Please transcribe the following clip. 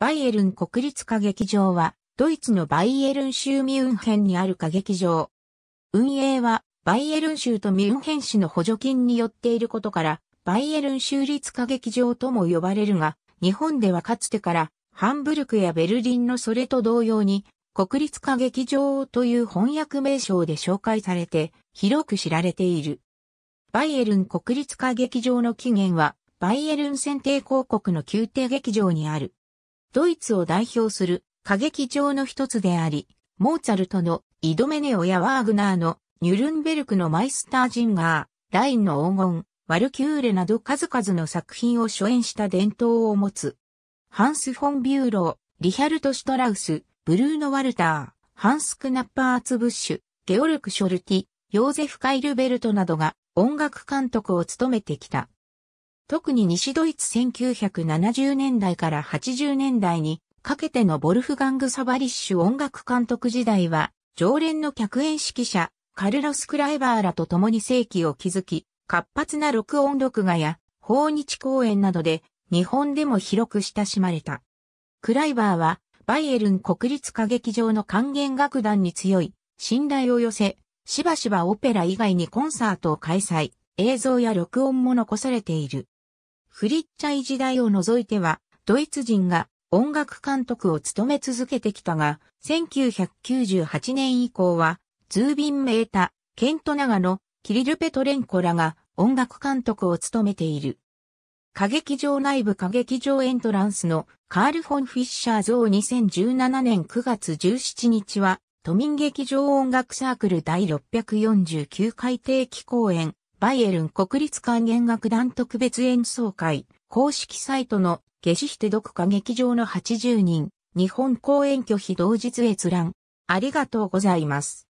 バイエルン国立歌劇場は、ドイツのバイエルン州ミュンヘンにある歌劇場。運営は、バイエルン州とミュンヘン市の補助金によっていることから、バイエルン州立歌劇場とも呼ばれるが、日本ではかつてから、ハンブルクやベルリンのそれと同様に、国立歌劇場という翻訳名称で紹介されて、広く知られている。バイエルン国立歌劇場の起源は、バイエルン選定広告の宮廷劇場にある。ドイツを代表する歌劇場の一つであり、モーツァルトのイドメネオやワーグナーのニュルンベルクのマイスタージンガー、ラインの黄金、ワルキューレなど数々の作品を初演した伝統を持つ。ハンス・フォン・ビューロー、リヒャルト・シュトラウス、ブルーノ・ワルター、ハンス・クナッパーツ・ブッシュ、ゲオルク・ショルティ、ヨーゼフ・カイルベルトなどが音楽監督を務めてきた。特に西ドイツ1970年代から80年代にかけてのボルフガング・サバリッシュ音楽監督時代は、常連の客演指揮者、カルロス・クライバーらと共に世紀を築き、活発な録音録画や訪日公演などで日本でも広く親しまれた。クライバーはバイエルン国立歌劇場の管弦楽団に強い信頼を寄せ、しばしばオペラ以外にコンサートを開催、映像や録音も残されている。フリッチャイ時代を除いては、ドイツ人が音楽監督を務め続けてきたが、1998年以降は、ズービン・メータ、ケント・ナガのキリル・ペトレンコらが音楽監督を務めている。歌劇場内部歌劇場エントランスのカール・フォン・フィッシャー像2017年9月17日は、都民劇場音楽サークル第649回定期公演、バイエルン国立管弦楽団特別演奏会、公式サイトの、ゲシヒテ読歌劇場の80人、日本公演拒否同日閲覧。ありがとうございます。